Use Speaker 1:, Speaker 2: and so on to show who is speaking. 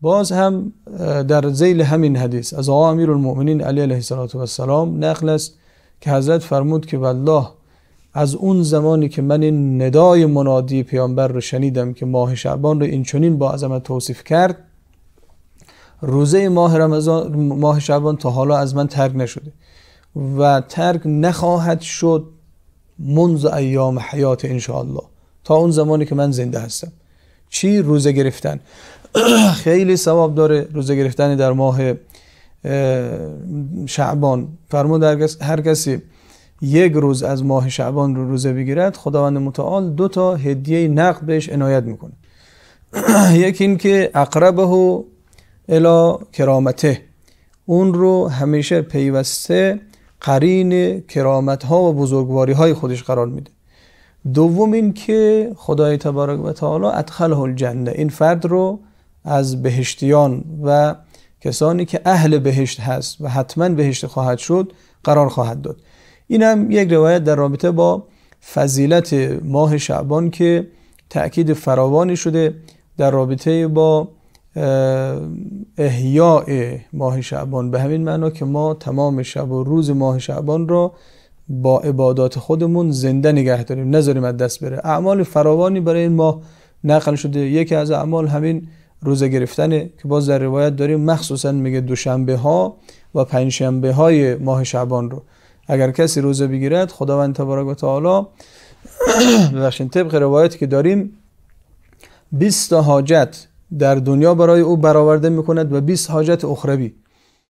Speaker 1: باز هم در زیل همین حدیث از آقا امیر المؤمنین علیه علیه السلام نقل است که حضرت فرمود که والله از اون زمانی که من این ندای منادی پیامبر رو شنیدم که ماه شعبان رو این چنین با عظمت توصیف کرد روزه ماه رمضان ماه شعبان تا حالا از من ترک نشده و ترک نخواهد شد منذ ایام حیات انشاءالله تا اون زمانی که من زنده هستم چی روزه گرفتن خیلی ثواب داره روزه گرفتن در ماه شعبان فرمود هر کسی یک روز از ماه شعبان رو روزه بگیرد خداوند متعال دو تا هدیه نقد بهش عنایت میکنه یک این که اقربه او الا کرامته اون رو همیشه پیوسته قرین کرامت ها و بزرگواری های خودش قرار میده دوم این که خدای تبارک و تعالی ادخله جنده این فرد رو از بهشتیان و کسانی که اهل بهشت هست و حتما بهشت خواهد شد قرار خواهد داد این هم یک روایت در رابطه با فضیلت ماه شعبان که تأکید فراوانی شده در رابطه با احیاء ماه شعبان به همین معنا که ما تمام شب و روز ماه شعبان را با عبادات خودمون زنده نگه داریم نذاریم از دست بره اعمال فراوانی برای این ما نقل شده یکی از اعمال همین روزه گرفتنه که باز در روایت داریم مخصوصا میگه دوشنبه ها و پنجشنبه های ماه شعبان رو اگر کسی روزه بگیرد خداوند تبارک و تعالی ببخشید طبق روایتی که داریم 20 حاجت در دنیا برای او برآورده میکند و 20 حاجت اخروی